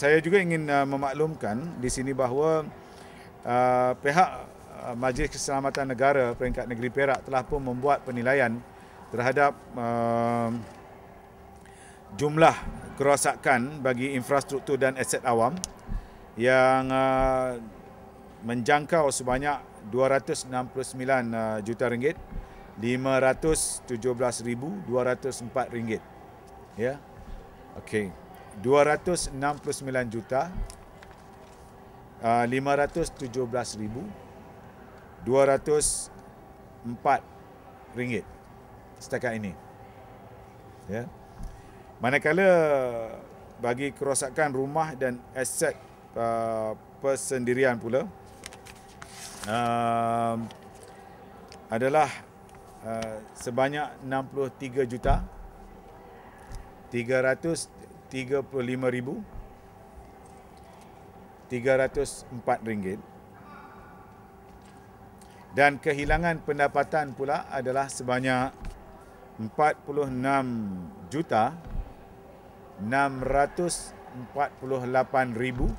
saya juga ingin uh, memaklumkan di sini bahawa uh, pihak uh, Majlis Keselamatan Negara peringkat negeri Perak telah pun membuat penilaian terhadap uh, jumlah kerosakan bagi infrastruktur dan aset awam yang uh, menjangkau sebanyak 269 uh, juta ringgit 517204 ringgit ya yeah? okey 269 juta ah, uh, 204 ringgit setakat ini ya yeah. manakala bagi kerosakan rumah dan aset uh, ah, persendirian pula uh, adalah uh, sebanyak 63 juta 300 rm ringgit, dan kehilangan pendapatan pula adalah sebanyak rm ringgit,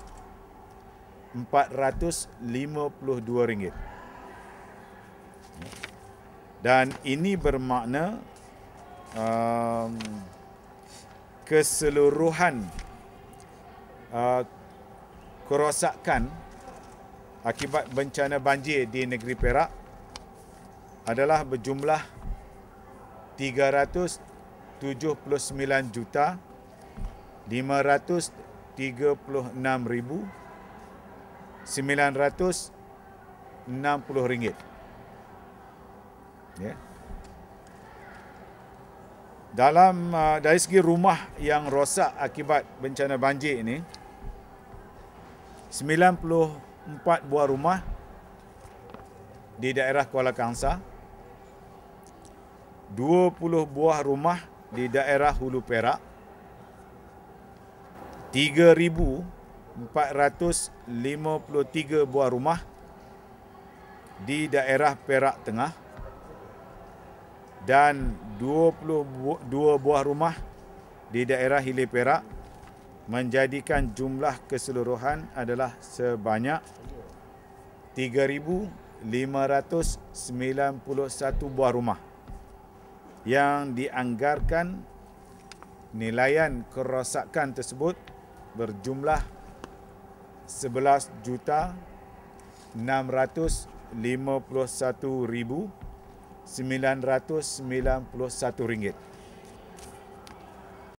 dan ini bermakna uh, keseluruhan uh, kerosakan akibat bencana banjir di negeri Perak adalah berjumlah 379 juta 536,960 ringgit. Ya. Yeah dalam uh, dari segi rumah yang rosak akibat bencana banjir ini 94 buah rumah di daerah Kuala Kangsa 20 buah rumah di daerah Hulu Perak 3453 buah rumah di daerah Perak Tengah 3 dan 22 buah rumah di daerah Hilir Perak menjadikan jumlah keseluruhan adalah sebanyak 3,591 buah rumah yang dianggarkan nilaian kerosakan tersebut berjumlah 11 juta 651 ribu RM991.